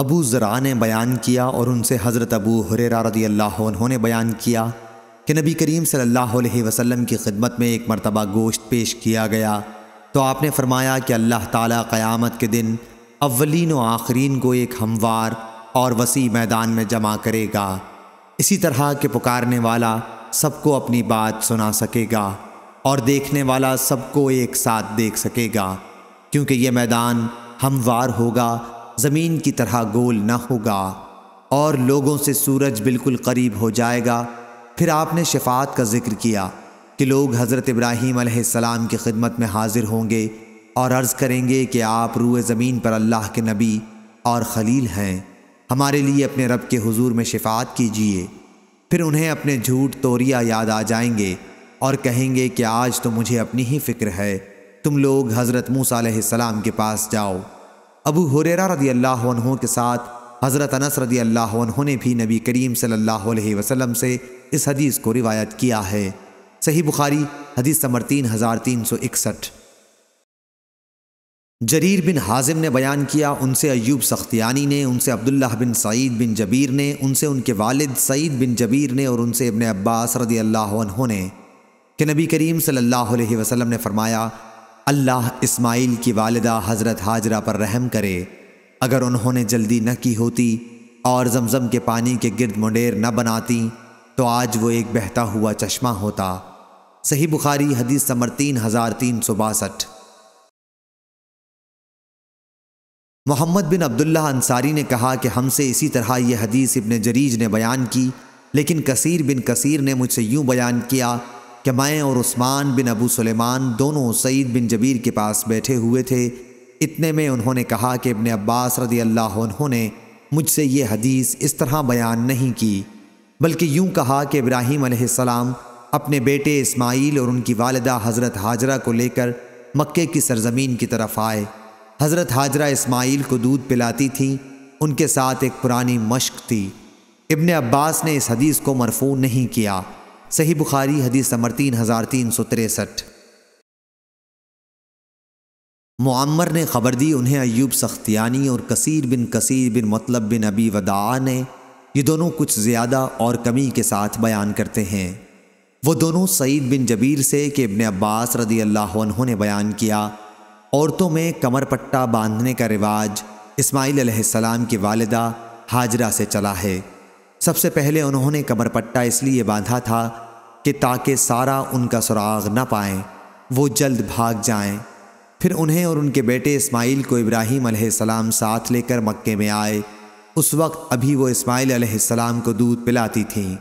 अबू ज़रा ने बयान किया और उनसे हज़रत अबू हुरेरा रदी अल्लाह उन्होंने बयान किया कि नबी करीम सल्लल्लाहु अलैहि वसल्लम की खिदमत में एक मरतबा गोश्त पेश किया गया तो आपने फरमाया कि अल्लाह ताला क़यामत के दिन अव्वलिन व आखरीन को एक हमवार और वसी मैदान में जमा करेगा इसी तरह के पुकारने वाला सबको अपनी बात सुना सकेगा और देखने वाला सबको एक साथ देख सकेगा क्योंकि ये मैदान हमवार होगा ज़मीन की तरह गोल ना होगा और लोगों से सूरज बिल्कुल करीब हो जाएगा फिर आपने शफात का जिक्र किया कि लोग हज़रत इब्राहीम सलाम की खिदमत में हाजिर होंगे और अर्ज़ करेंगे कि आप रूए ज़मीन पर अल्लाह के नबी और खलील हैं हमारे लिए अपने रब के हुजूर में शिफात कीजिए फिर उन्हें अपने झूठ तोरिया याद आ जाएंगे और कहेंगे कि आज तो मुझे अपनी ही फ़िक्र है तुम लोग हज़रत मूसा सलाम के पास जाओ अबू हुरेरा रदी अल्लाह के साथ हज़रत अनस रदी अल्लाह ने भी नबी करीम सल्लल्लाहु अलैहि वसल्लम से इस हदीस को रिवायत किया है सही बुखारी हदीस नंबर तीन हज़ार तीन सौ इकसठ जरीर बिन हाजिम ने बयान किया उनसे अयूब सख्तियानी ने उनसे अब्दुल्ला बिन सईद बिन जबीर ने उनसे उनके वालिद सईद बिन जबीर ने और उनसे इबन अब्बास रदी अल्लाह ने कि नबी करीम सल्लल्लाहु अलैहि वसल्लम ने फरमाया अल्लाह इस्माइल की वालदा हज़रत हाजरा पर रहम करे अगर उन्होंने जल्दी न की होती और जमज़म के पानी के गिरद मुंडेर न बनाती तो आज वो एक बहता हुआ चश्मा होता सही बुखारी हदीस समर तीन हज़ार तीन सौ बासठ मोहम्मद बिन अब्दुल्ला अंसारी ने कहा कि हमसे इसी तरह यह हदीस इबन जरीज ने बयान की लेकिन कसीर बिन कसीर ने मुझसे यूं बयान किया कि मैं और उस्मान बिन अबू सुलेमान दोनों सईद बिन जबीर के पास बैठे हुए थे इतने में उन्होंने कहा कि इबन अब्बास रदी अल्लाह ने मुझसे ये हदीस इस तरह बयान नहीं की बल्कि यूँ कहा कि इब्राहिम सलाम अपने बेटे इस्माइल और उनकी वालदा हज़रत हाजरा को लेकर मक्के की सरजमीन की तरफ आए हज़रत हाजरा इस्माइल को दूध पिलाती थी उनके साथ एक पुरानी मश्क थी इबन अब्बास ने इस हदीस को मरफू नहीं किया सही बुखारी हदीस नंबर तीन हज़ार तीन सौ तिरसठ मुआमर ने खबर दी उन्हें अयूब सख्तियानी और कसीर बिन कसीर बिन मतलब बिन अबी वदा ने ये दोनों कुछ ज़्यादा और कमी के साथ बयान करते हैं वो दोनों सईद बिन जबीर से कि इबन अब्बास रदी अल्लाह ने बयान किया औरतों में कमर पट्टा बांधने का रिवाज इसमाईल सलाम की वालदा हाजरा से चला है सबसे पहले उन्होंने कमरपट्टा इसलिए बांधा था कि ताकि सारा उनका सुराग न पाए वो जल्द भाग जाएं। फिर उन्हें और उनके बेटे इस्माइल को इब्राहिम सलाम साथ लेकर मक्के में आए उस वक्त अभी वो इस्माइल सलाम को दूध पिलाती थीं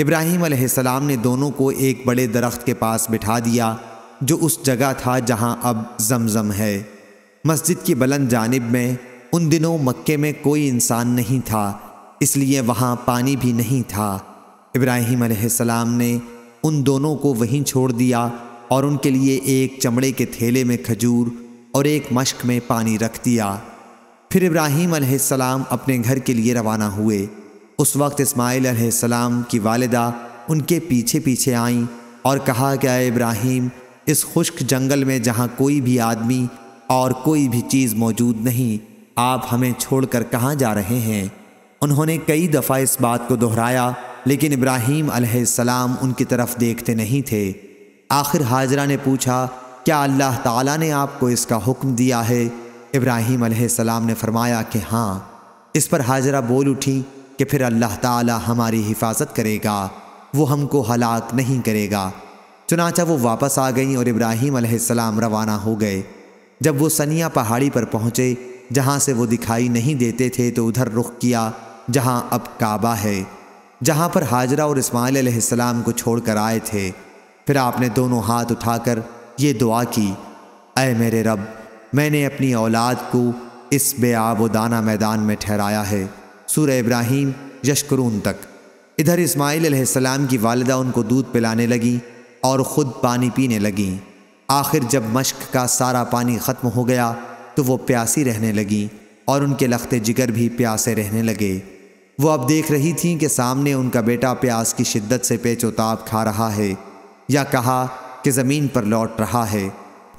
इब्राहिम सलाम ने दोनों को एक बड़े दरख्त के पास बिठा दिया जो उस जगह था जहां अब जमजम है मस्जिद की बुलंद जानब में उन दिनों मक्के में कोई इंसान नहीं था इसलिए वहाँ पानी भी नहीं था इब्राहिम सलाम ने उन दोनों को वहीं छोड़ दिया और उनके लिए एक चमड़े के थैले में खजूर और एक मश्क में पानी रख दिया फिर इब्राहिम सलाम अपने घर के लिए रवाना हुए उस वक्त इस्माइल सलाम की वालदा उनके पीछे पीछे आईं और कहा कि आए इब्राहिम इस खुश्क जंगल में जहाँ कोई भी आदमी और कोई भी चीज़ मौजूद नहीं आप हमें छोड़कर कहाँ जा रहे हैं उन्होंने कई दफ़ा इस बात को दोहराया लेकिन इब्राहीम अलैहिस्सलाम उनकी तरफ देखते नहीं थे आखिर हाजरा ने पूछा क्या अल्लाह ताला ने आपको इसका हुक्म दिया है इब्राहीम अलैहिस्सलाम ने फरमाया कि हाँ इस पर हाजरा बोल उठी कि फिर अल्लाह ताला हमारी हिफाजत करेगा वो हमको हलाक नहीं करेगा चुनाचा वो वापस आ गईं और इब्राहीम अलैहिस्सलाम रवाना हो गए जब वो सनिया पहाड़ी पर पहुँचे जहाँ से वो दिखाई नहीं देते थे तो उधर रुख किया जहां अब काबा है जहां पर हाजरा और इस्माइल अलैहिस्सलाम को छोड़कर आए थे फिर आपने दोनों हाथ उठाकर ये दुआ की अय मेरे रब मैंने अपनी औलाद को इस बेआबोदाना मैदान में ठहराया है सूर इब्राहिम यशकरून तक इधर इस्माइल अलैहिस्सलाम की वालदा उनको दूध पिलाने लगी और ख़ुद पानी पीने लगी आखिर जब मश्क का सारा पानी ख़त्म हो गया तो वो प्यासी रहने लगी और उनके लखते जिगर भी प्यासे रहने लगे वो अब देख रही थीं कि सामने उनका बेटा प्यास की शिद्दत से पेचोताब खा रहा है या कहा कि ज़मीन पर लौट रहा है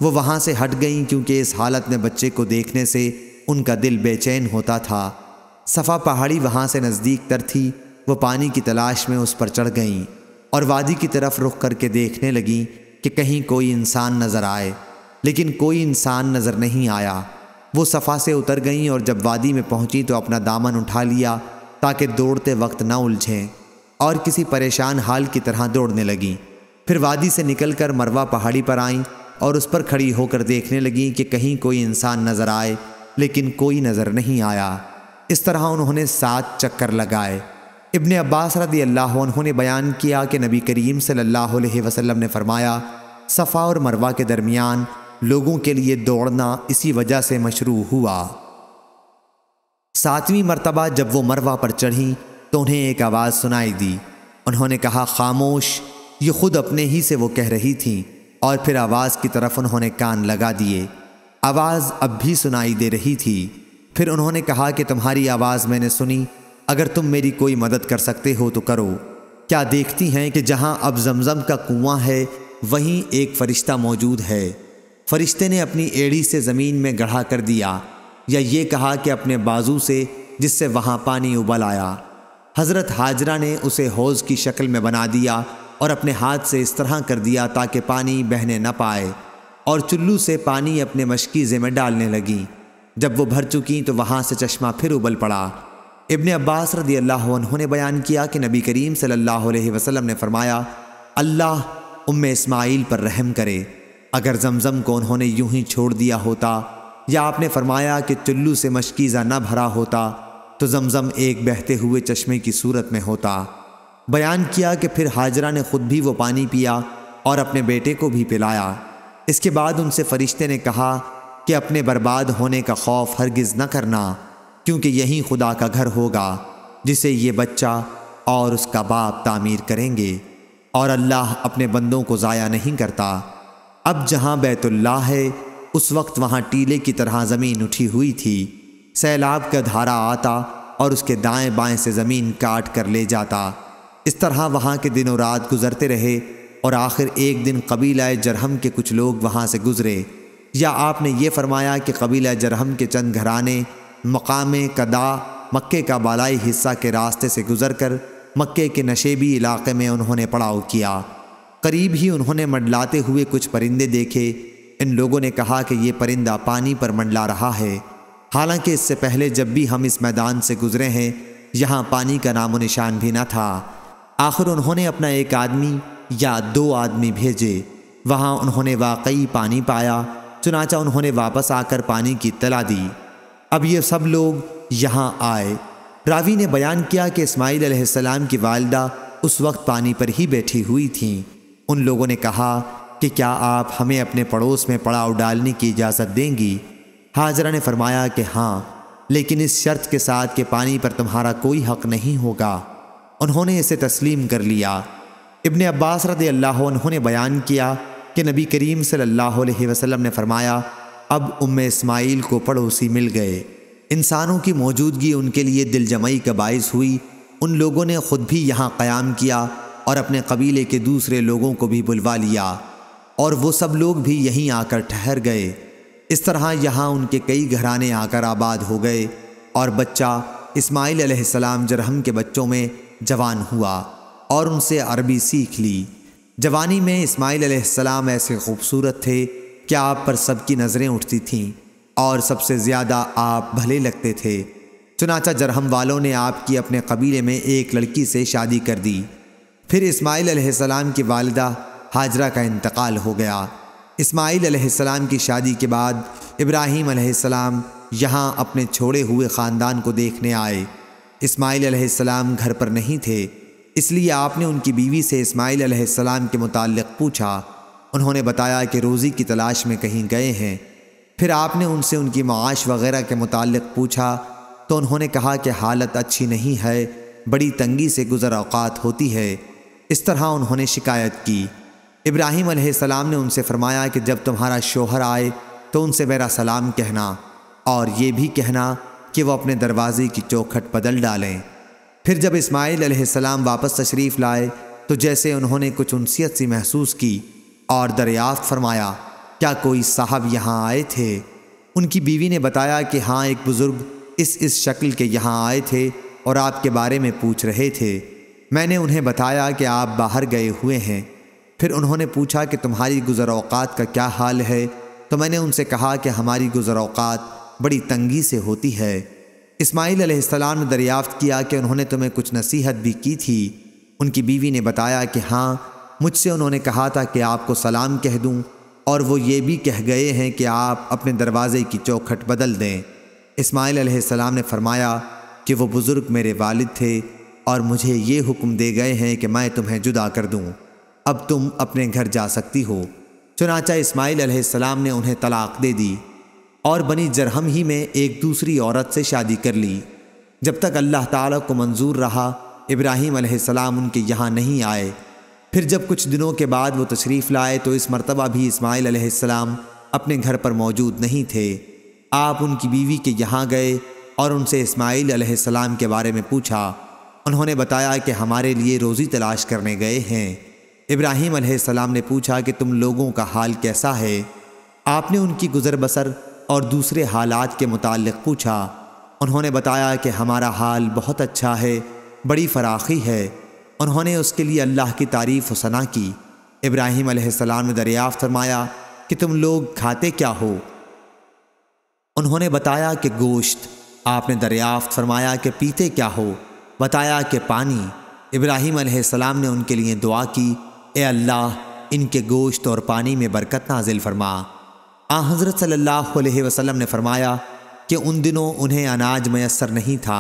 वो वहाँ से हट गईं क्योंकि इस हालत में बच्चे को देखने से उनका दिल बेचैन होता था सफ़ा पहाड़ी वहाँ से नज़दीक तर थी वो पानी की तलाश में उस पर चढ़ गईं और वादी की तरफ रुख करके देखने लगीं कि कहीं कोई इंसान नज़र आए लेकिन कोई इंसान नज़र नहीं आया वो सफ़ा से उतर गईं और जब वादी में पहुँची तो अपना दामन उठा लिया ताकि दौड़ते वक्त ना उलझें और किसी परेशान हाल की तरह दौड़ने लगीं फिर वादी से निकलकर मरवा पहाड़ी पर आईं और उस पर खड़ी होकर देखने लगीं कि कहीं कोई इंसान नज़र आए लेकिन कोई नज़र नहीं आया इस तरह उन्होंने सात चक्कर लगाए इबन अब्बास रदी अल्लाह ने बयान किया कि नबी करीम सल्लल्लाहु अलैहि वसल्लम ने फरमाया सफ़ा और मरवा के दरमियान लोगों के लिए दौड़ना इसी वजह से मशरू हुआ सातवीं मरतबा जब वो मरवा पर चढ़ी तो उन्हें एक आवाज़ सुनाई दी उन्होंने कहा खामोश ये खुद अपने ही से वो कह रही थी और फिर आवाज़ की तरफ उन्होंने कान लगा दिए आवाज़ अब भी सुनाई दे रही थी फिर उन्होंने कहा कि तुम्हारी आवाज़ मैंने सुनी अगर तुम मेरी कोई मदद कर सकते हो तो करो क्या देखती हैं कि जहाँ अब जमजम का कुआं है वहीं एक फ़रिश्ता मौजूद है फरिश्ते ने अपनी एड़ी से ज़मीन में गढ़ा कर दिया या ये कहा कि अपने बाजू से जिससे वहाँ पानी उबल आया हज़रत हाजरा ने उसे हौज़ की शक्ल में बना दिया और अपने हाथ से इस तरह कर दिया ताकि पानी बहने न पाए और चुल्लू से पानी अपने मशकीज़े में डालने लगी जब वो भर चुकी तो वहाँ से चश्मा फिर उबल पड़ा इबन अब्बास रदी अल्लाह उन्होंने बयान किया कि नबी करीम सल्लल्लाहु अलैहि वसल्लम ने फ़रमाया अल्लाह उम इस्माइल पर रहम करे अगर जमज़म को उन्होंने यूं ही छोड़ दिया होता या आपने फरमाया कि चुल्लू से मशकीज़ा न भरा होता तो जमज़म एक बहते हुए चश्मे की सूरत में होता बयान किया कि फिर हाजरा ने ख़ुद भी वो पानी पिया और अपने बेटे को भी पिलाया इसके बाद उनसे फ़रिश्ते ने कहा कि अपने बर्बाद होने का खौफ हरगिज़ न करना क्योंकि यही खुदा का घर होगा जिसे ये बच्चा और उसका बाप तामीर करेंगे और अल्लाह अपने बंदों को ज़ाया नहीं करता अब जहाँ बैतुल्ला है उस वक्त वहाँ टीले की तरह ज़मीन उठी हुई थी सैलाब का धारा आता और उसके दाएं बाएं से ज़मीन काट कर ले जाता इस तरह वहाँ के दिनों रात गुजरते रहे और आखिर एक दिन कबीला जरहम के कुछ लोग वहाँ से गुज़रे या आपने ये फरमाया कि कबीला जरहम के चंद घराने मकाम कदा मक्के का बालाई हिस्सा के रास्ते से गुज़र कर मक्के के नशेबी इलाके में उन्होंने पड़ाव किया करीब ही उन्होंने मंडलाते हुए कुछ परिंदे देखे इन लोगों ने कहा कि ये परिंदा पानी पर मंडला रहा है हालांकि इससे पहले जब भी हम इस मैदान से गुजरे हैं यहाँ पानी का नामो निशान भी ना था आखिर उन्होंने अपना एक आदमी या दो आदमी भेजे वहाँ उन्होंने वाकई पानी पाया चुनाचा उन्होंने वापस आकर पानी की तला दी अब ये सब लोग यहाँ आए रावी ने बयान किया कि इसमाइल अलैहिस्सलाम की वालदा उस वक्त पानी पर ही बैठी हुई थी उन लोगों ने कहा कि क्या आप हमें अपने पड़ोस में पड़ाव डालने की इजाज़त देंगी हाजरा ने फरमाया कि हाँ लेकिन इस शर्त के साथ के पानी पर तुम्हारा कोई हक नहीं होगा उन्होंने इसे तस्लीम कर लिया इबन अब्बास रद अल्लाह उन्होंने बयान किया कि नबी करीम सल्लल्लाहु अलैहि वसल्लम ने फरमाया अब उम इस्माइल को पड़ोसी मिल गए इंसानों की मौजूदगी उनके लिए दिलजमई का बायस हुई उन लोगों ने ख़ुद भी यहाँ क़याम किया और अपने कबीले के दूसरे लोगों को भी बुलवा लिया और वो सब लोग भी यहीं आकर ठहर गए इस तरह यहाँ उनके कई घराने आकर आबाद हो गए और बच्चा इस्माईल अलैहिस्सलाम जरहम के बच्चों में जवान हुआ और उनसे अरबी सीख ली जवानी में इस्माइल अलैहिस्सलाम ऐसे खूबसूरत थे कि आप पर सबकी नज़रें उठती थीं और सबसे ज़्यादा आप भले लगते थे चुनाचा जरहम वालों ने आपकी अपने कबीले में एक लड़की से शादी कर दी फिर इस्माइल अलैहिस्सलाम की वालदा हाजरा का इंतकाल हो गया इसमाईलम अलैहिस्सलाम की शादी के बाद इब्राहीम अलैहिस्सलाम यहाँ अपने छोड़े हुए ख़ानदान को देखने आए इस्माईल अलैहिस्सलाम घर पर नहीं थे इसलिए आपने उनकी बीवी से इस्माईल अलैहिस्सलाम के मुतालिक पूछा उन्होंने बताया कि रोज़ी की तलाश में कहीं गए हैं फिर आपने उनसे उनकी माश वगैरह के मुतालिक पूछा तो उन्होंने कहा कि हालत अच्छी नहीं है बड़ी तंगी से गुज़र अवकात होती है इस तरह उन्होंने शिकायत की इब्राहिम सलाम ने उनसे फरमाया कि जब तुम्हारा शोहर आए तो उनसे मेरा सलाम कहना और ये भी कहना कि वो अपने दरवाज़े की चौखट बदल डालें फिर जब इस्माइल सलाम वापस तशरीफ़ लाए तो जैसे उन्होंने कुछ उनसीत सी महसूस की और दरियाफ्त फरमाया क्या कोई साहब यहाँ आए थे उनकी बीवी ने बताया कि हाँ एक बुज़ुर्ग इस इस शक्ल के यहाँ आए थे और आपके बारे में पूछ रहे थे मैंने उन्हें बताया कि आप बाहर गए हुए हैं फिर उन्होंने पूछा कि तुम्हारी गुज़र अवकात का क्या हाल है तो मैंने उनसे कहा कि हमारी गुज़र अवकात बड़ी तंगी से होती है इस्माइल अलैहिस्सलाम ने दरियाफ़्त किया कि उन्होंने तुम्हें कुछ नसीहत भी की थी उनकी बीवी ने बताया कि हाँ मुझसे उन्होंने कहा था कि आपको सलाम कह दूँ और वो ये भी कह गए हैं कि आप अपने दरवाज़े की चौखट बदल दें इस्माइल अलैहिस्सलाम ने फरमाया कि वो बुज़ुर्ग मेरे वालिद थे और मुझे ये हुक्म दे गए हैं कि मैं तुम्हें जुदा कर दूँ अब तुम अपने घर जा सकती हो चुनाचा इस्माईल अलैहिस्सलाम ने उन्हें तलाक दे दी और बनी जरहम ही में एक दूसरी औरत से शादी कर ली जब तक अल्लाह ताला को मंजूर रहा इब्राहिम अलैहिस्सलाम उनके यहाँ नहीं आए फिर जब कुछ दिनों के बाद वो तशरीफ़ लाए तो इस मरतबा भी इस्माइल अलैहिस्सलाम अपने घर पर मौजूद नहीं थे आप उनकी बीवी के यहाँ गए और उनसे इस्माईल अलैहिस्सलाम के बारे में पूछा उन्होंने बताया कि हमारे लिए रोज़ी तलाश करने गए हैं इब्राहिम सलाम ने पूछा कि तुम लोगों का हाल कैसा है आपने उनकी गुज़र बसर और दूसरे हालात के मुतालिक पूछा उन्होंने बताया कि हमारा हाल बहुत अच्छा है बड़ी फराखी है उन्होंने उसके लिए अल्लाह की तारीफ़ सना की इब्राहिम ने दरियाफ्त फरमाया कि तुम लोग खाते क्या हो उन्होंने बताया कि गोश्त आपने दरियाफ्त फरमाया कि पीते क्या हो बताया कि पानी इब्राहिम सलाम ने उनके लिए दुआ की ए अल्लाह इनके गोश्त और पानी में बरकत नाजिल फरमा आ हज़रत सल्लल्लाहु अलैहि वसल्लम ने फरमाया कि उन दिनों उन्हें अनाज मैसर नहीं था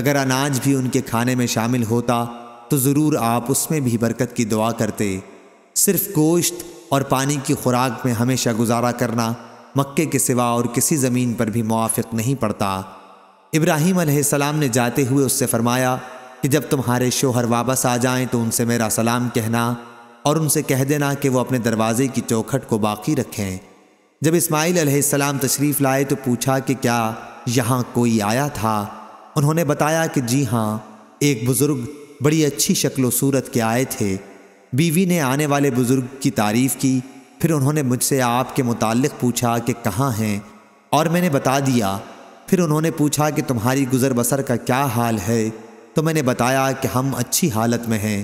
अगर अनाज भी उनके खाने में शामिल होता तो ज़रूर आप उसमें भी बरकत की दुआ करते सिर्फ गोश्त और पानी की खुराक में हमेशा गुजारा करना मक्के के सिवा और किसी ज़मीन पर भी मुआफ़ नहीं पड़ता इब्राहिम अलैहिस्सलाम ने जाते हुए उससे फरमाया कि जब तुम्हारे शोहर वापस आ जाएं तो उनसे मेरा सलाम कहना और उनसे कह देना कि वो अपने दरवाज़े की चौखट को बाकी रखें जब इस्माइल अलैहिस्सलाम तशरीफ़ लाए तो पूछा कि क्या यहाँ कोई आया था उन्होंने बताया कि जी हाँ एक बुज़ुर्ग बड़ी अच्छी शक्ल सूरत के आए थे बीवी ने आने वाले बुज़ुर्ग की तारीफ़ की फिर उन्होंने मुझसे आपके मुतालिक पूछा कि कहाँ हैं और मैंने बता दिया फिर उन्होंने पूछा कि तुम्हारी गुज़र बसर का क्या हाल है तो मैंने बताया कि हम अच्छी हालत में हैं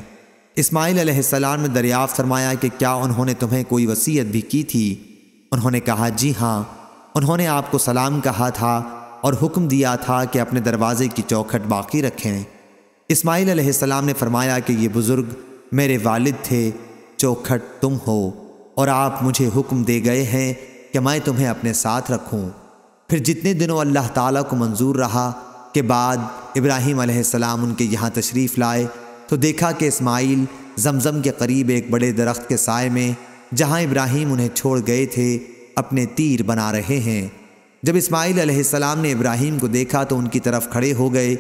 इस्माईल सलाम ने दरियाफ़ फरमाया कि क्या उन्होंने तुम्हें कोई वसीयत भी की थी उन्होंने कहा जी हाँ उन्होंने आपको सलाम कहा था और हुक्म दिया था कि अपने दरवाज़े की चौखट बाकी रखें इस्माईल सलाम ने फरमाया कि ये बुज़ुर्ग मेरे वालिद थे चौखट तुम हो और आप मुझे हुक्म दे गए हैं कि मैं तुम्हें अपने साथ रखूँ फिर जितने दिनों अल्लाह ताला को मंजूर रहा के बाद इब्राहीम सलाम उनके यहाँ तशरीफ़ लाए तो देखा कि इस्माइल जमज़म के करीब एक बड़े दरख्त के साय में जहाँ इब्राहिम उन्हें छोड़ गए थे अपने तीर बना रहे हैं जब इस्माइल अलैहिस्सलाम ने इब्राहिम को देखा तो उनकी तरफ खड़े हो गए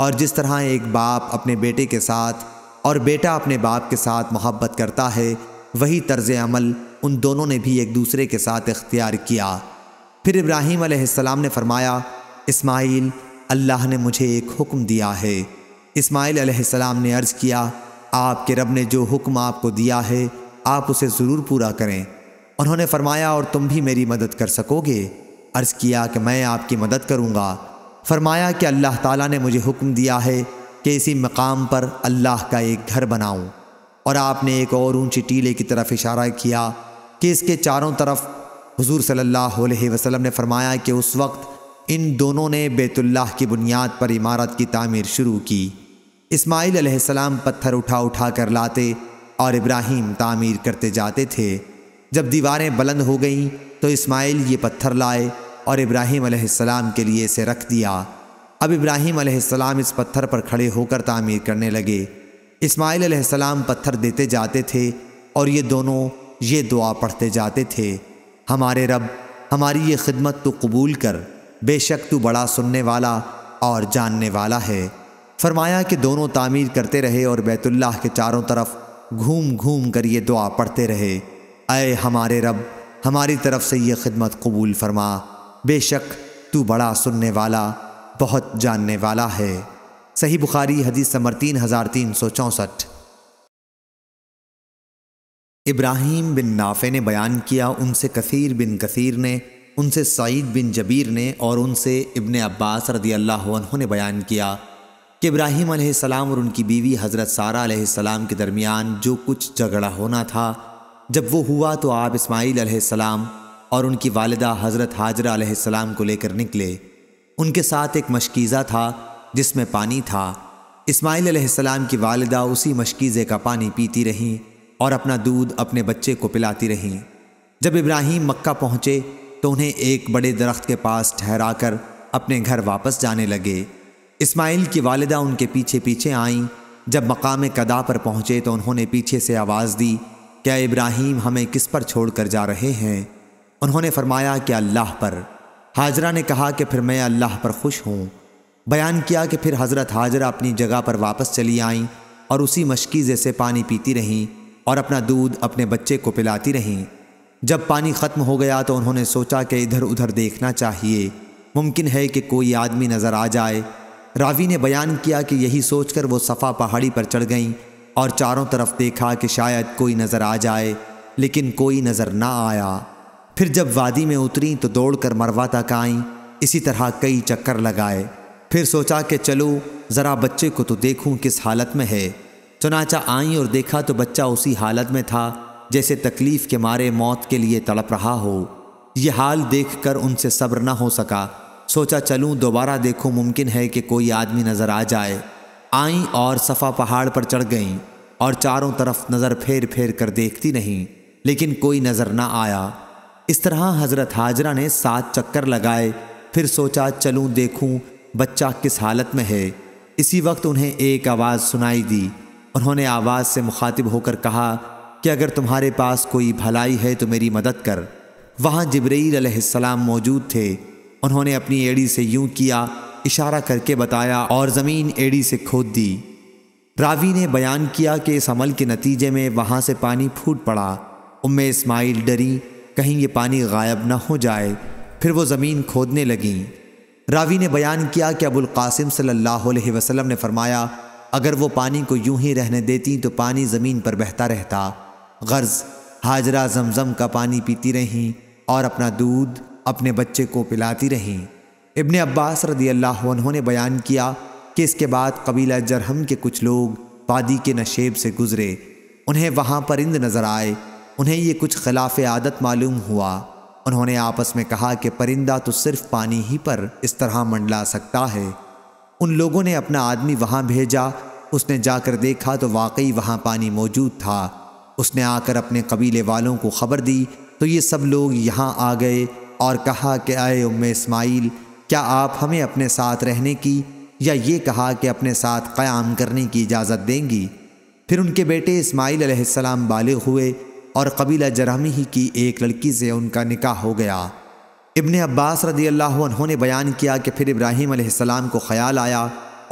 और जिस तरह एक बाप अपने बेटे के साथ और बेटा अपने बाप के साथ मोहब्बत करता है वही तर्ज अमल उन दोनों ने भी एक दूसरे के साथ इख्तियार किया फिर इब्राहिम अलैहिस्सलाम ने फरमाया इस्माइल अल्लाह ने मुझे एक हुक्म दिया है इस्माइल अलैहिस्सलाम ने अर्ज़ किया आपके रब ने जो हुक्म आपको दिया है आप उसे ज़रूर पूरा करें उन्होंने फरमाया और तुम भी मेरी मदद कर सकोगे अर्ज़ किया कि मैं आपकी मदद करूँगा फरमाया कि अल्लाह ताला ने मुझे हुक्म दिया है कि इसी मकाम पर अल्लाह का एक घर बनाऊं और आपने एक और ऊंची टीले की तरफ इशारा किया कि इसके चारों तरफ हुजूर सल्लल्लाहु अलैहि वसल्लम ने फरमाया कि उस वक्त इन दोनों ने बेतुल्लाह की बुनियाद पर इमारत की तामीर शुरू की इस्माइल अलैहिस्सलाम पत्थर उठा उठा कर लाते और इब्राहिम तामीर करते जाते थे जब दीवारें बुलंद हो गईं तो इस्माइल ये पत्थर लाए और इब्राहिम अलैहिस्सलाम के लिए इसे रख दिया अब इब्राहिम अलैहिस्सलाम इस पत्थर पर खड़े होकर तामीर करने लगे इस्माइल अलैहिस्सलाम पत्थर देते जाते थे और ये दोनों ये दुआ पढ़ते जाते थे हमारे रब हमारी ये खिदमत तो कबूल कर बेशक तू बड़ा सुनने वाला और जानने वाला है फरमाया कि दोनों तामीर करते रहे और बैतुल्लाह के चारों तरफ घूम घूम कर ये दुआ पढ़ते रहे अय हमारे रब हमारी तरफ से ये खिदमत कबूल फरमा बेशक तू बड़ा सुनने वाला बहुत जानने वाला है सही बुखारी हदीस समर तीन हज़ार तीन सौ चौंसठ इब्राहिम बिन नाफे ने बयान किया उनसे कसीर बिन कसीर ने उनसे सईद बिन जबीर ने और उनसे इबन अब्बास रदी अल्लाह ने बयान किया कि इब्राहिम सलाम और उनकी बीवी हज़रत सारा सलाम के दरमियान जो कुछ झगड़ा होना था जब वो हुआ तो आप इस्माइल सलाम और उनकी वालदा हज़रत हाजरा सलाम को लेकर निकले उनके साथ एक मशकीज़ा था जिसमें पानी था इस्माइल सलाम की वालदा उसी मशकीज़े का पानी पीती रहीं और अपना दूध अपने बच्चे को पिलाती रहीं जब इब्राहिम मक्का पहुँचे तो उन्हें एक बड़े दरख्त के पास ठहरा अपने घर वापस जाने लगे इस्माइल की वालदा उनके पीछे पीछे आईं जब मकाम कदा पर पहुँचे तो उन्होंने पीछे से आवाज़ दी क्या इब्राहिम हमें किस पर छोड़ कर जा रहे हैं उन्होंने फरमाया कि अल्लाह पर हाजरा ने कहा कि फिर मैं अल्लाह पर खुश हूँ बयान किया कि फिर हज़रत हाजरा अपनी जगह पर वापस चली आईं और उसी मशकीज़े से पानी पीती रहीं और अपना दूध अपने बच्चे को पिलाती रहीं जब पानी ख़त्म हो गया तो उन्होंने सोचा कि इधर उधर देखना चाहिए मुमकिन है कि कोई आदमी नज़र आ जाए रावी ने बयान किया कि यही सोचकर वो सफ़ा पहाड़ी पर चढ़ गईं और चारों तरफ देखा कि शायद कोई नज़र आ जाए लेकिन कोई नज़र ना आया फिर जब वादी में उतरी तो दौड़कर मरवा तक आईं इसी तरह कई चक्कर लगाए फिर सोचा कि चलो ज़रा बच्चे को तो देखूं किस हालत में है चुनाचा आई और देखा तो बच्चा उसी हालत में था जैसे तकलीफ़ के मारे मौत के लिए तड़प रहा हो यह हाल देखकर उनसे सब्र न हो सका सोचा चलूं दोबारा देखूं मुमकिन है कि कोई आदमी नज़र आ जाए आईं और सफ़ा पहाड़ पर चढ़ गईं और चारों तरफ नज़र फेर फेर कर देखती नहीं लेकिन कोई नज़र ना आया इस तरह हज़रत हाजरा ने सात चक्कर लगाए फिर सोचा चलूं देखूं बच्चा किस हालत में है इसी वक्त उन्हें एक आवाज़ सुनाई दी उन्होंने आवाज़ से मुखातिब होकर कहा कि अगर तुम्हारे पास कोई भलाई है तो मेरी मदद कर वहाँ जबरील अलैहिस्सलाम मौजूद थे उन्होंने अपनी एड़ी से यूं किया इशारा करके बताया और ज़मीन एड़ी से खोद दी रावी ने बयान किया कि इस अमल के नतीजे में वहाँ से पानी फूट पड़ा उम्म इस्माइल डरी कहीं ये पानी गायब ना हो जाए फिर वो ज़मीन खोदने लगी रावी ने बयान किया कि अबुल कासिम सल्लल्लाहु अलैहि वसल्लम ने फरमाया अगर वो पानी को यूं ही रहने देती तो पानी ज़मीन पर बहता रहता गर्ज हाजरा जमजम का पानी पीती रहीं और अपना दूध अपने बच्चे को पिलाती रहीं इब्ने अब्बास रदी अल्लाह उन्होंने बयान किया कि इसके बाद कबीला जरहम के कुछ लोग वादी के नशेब से गुज़रे उन्हें वहाँ परिंद नज़र आए उन्हें ये कुछ खिलाफ आदत मालूम हुआ उन्होंने आपस में कहा कि परिंदा तो सिर्फ पानी ही पर इस तरह मंडला सकता है उन लोगों ने अपना आदमी वहाँ भेजा उसने जाकर देखा तो वाकई वहाँ पानी मौजूद था उसने आकर अपने कबीले वालों को खबर दी तो ये सब लोग यहाँ आ गए और कहा कि आए उम इस्माइल क्या आप हमें अपने साथ रहने की या ये कहा कि अपने साथ क़याम करने की इजाज़त देंगी फिर उनके बेटे इस्माइल आसमाम बालिग हुए और कबीला जरहमी ही की एक लड़की से उनका निकाह हो गया इबन अब्बास रदी अल्लाह उन्होंने बयान किया कि फिर इब्राहिम आसमाम को ख़याल आया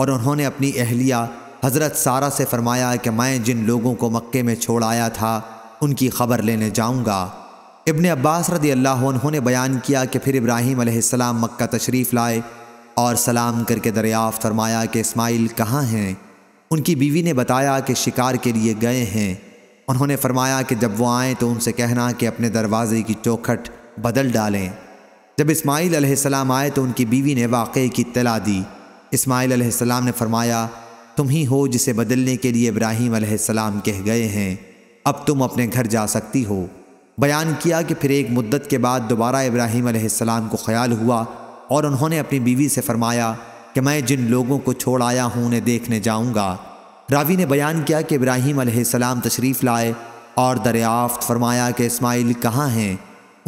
और उन्होंने अपनी अहलिया हज़रत सारा से फ़रमाया कि मैं जिन लोगों को मक्के में छोड़ आया था उनकी ख़बर लेने जाऊँगा इबन अब्बास रदी अल्लाह उन्होंने बयान किया कि फिर इब्राहीम अलैहिस्सलाम मक्का तशरीफ़ लाए और सलाम करके दरियाफ़ फरमाया कि इस्माइल कहाँ हैं उनकी बीवी ने बताया कि शिकार के लिए गए हैं उन्होंने फरमाया कि जब वो आएँ तो उनसे कहना कि अपने दरवाज़े की चौखट बदल डालें जब इस्माईल आसमाम आए तो उनकी बीवी ने वाकई की तला दी इसमाइल आसमाम ने फरमाया तुम ही हो जिसे बदलने के लिए इब्राहीम आसमाम कह गए हैं अब तुम अपने घर जा सकती हो बयान किया कि फिर एक मुद्दत के बाद दोबारा इब्राहीम आसमाम को ख्याल हुआ और उन्होंने अपनी बीवी से फरमाया कि मैं जिन लोगों को छोड़ आया हूँ उन्हें देखने जाऊँगा रावी ने बयान किया कि इब्राहीम आसमाम तशरीफ़ लाए और दरियाफ्त फरमाया कि इसमाइल कहाँ हैं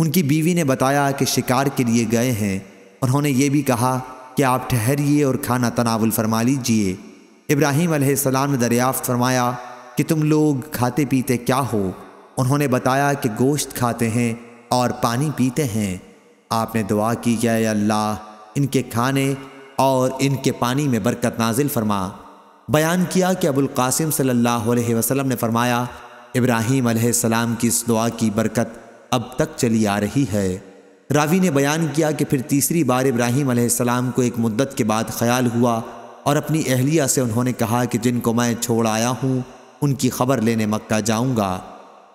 उनकी बीवी ने बताया कि शिकार के लिए गए हैं उन्होंने ये भी कहा कि आप ठहरिए और खाना तनावल फरमा लीजिए इब्राहीम आसमाम ने दरियाफ़त फरमाया कि तुम लोग खाते पीते क्या हो उन्होंने बताया कि गोश्त खाते हैं और पानी पीते हैं आपने दुआ की क्या अल्लाह इनके खाने और इनके पानी में बरकत नाजिल फरमा बयान किया कि अबुल कासिम सल्लल्लाहु अलैहि वसल्लम ने फरमाया इब्राहीम सलाम की इस दुआ की बरकत अब तक चली आ रही है रावी ने बयान किया कि फिर तीसरी बार इब्राहीम सलाम को एक मुद्दत के बाद ख्याल हुआ और अपनी अहलिया से उन्होंने कहा कि जिनको मैं छोड़ आया हूँ उनकी खबर लेने मक्का जाऊँगा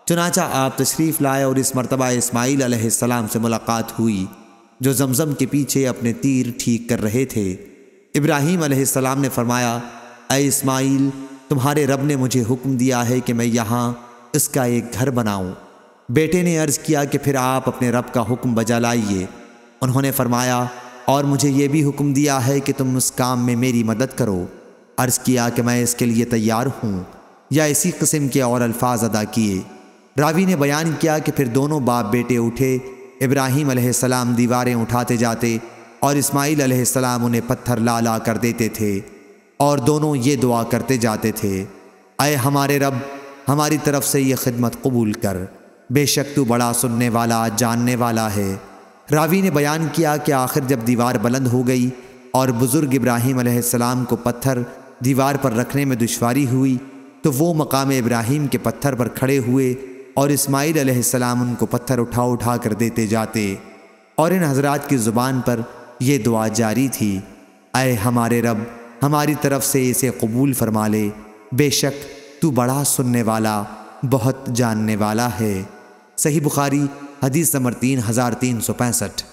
चुनाचा आप तशरीफ़ लाए और इस मरतबा इसमाइल आसमाम से मुलाकात हुई जो जमज़म के पीछे अपने तीर ठीक कर रहे थे इब्राहीम आसमाम ने फरमाया अय तुम्हारे रब ने मुझे हुक्म दिया है कि मैं यहाँ इसका एक घर बनाऊँ बेटे ने अर्ज़ किया कि फिर आप अपने रब का हुक्म बजा लाइए उन्होंने फरमाया और मुझे ये भी हुक्म दिया है कि तुम उस काम में मेरी मदद करो अर्ज़ किया कि मैं इसके लिए तैयार हूँ या इसी कस्म के और अल्फाज अदा किए रावी ने बयान किया कि फिर दोनों बाप बेटे उठे इब्राहिम अलैहिस्सलाम दीवारें उठाते जाते और इस्माईल अलैहिस्सलाम उन्हें पत्थर ला ला कर देते थे और दोनों ये दुआ करते जाते थे अय हमारे रब हमारी तरफ से ये खिदमत कबूल कर बेशक तू बड़ा सुनने वाला जानने वाला है रावी ने बयान किया कि आखिर जब दीवार बुलंद हो गई और बुज़ुर्ग इब्राहिम अलैहिस्सलाम को पत्थर दीवार पर रखने में दुशारी हुई तो वो मकाम इब्राहिम के पत्थर पर खड़े हुए और इसमाइल अलैहिस्सलाम उनको पत्थर उठा उठा कर देते जाते और इन हजरात की ज़ुबान पर यह दुआ जारी थी अय हमारे रब हमारी तरफ से इसे कबूल फरमा ले बेशक तू बड़ा सुनने वाला बहुत जानने वाला है सही बुखारी हदीस नंबर तीन हज़ार तीन सौ पैंसठ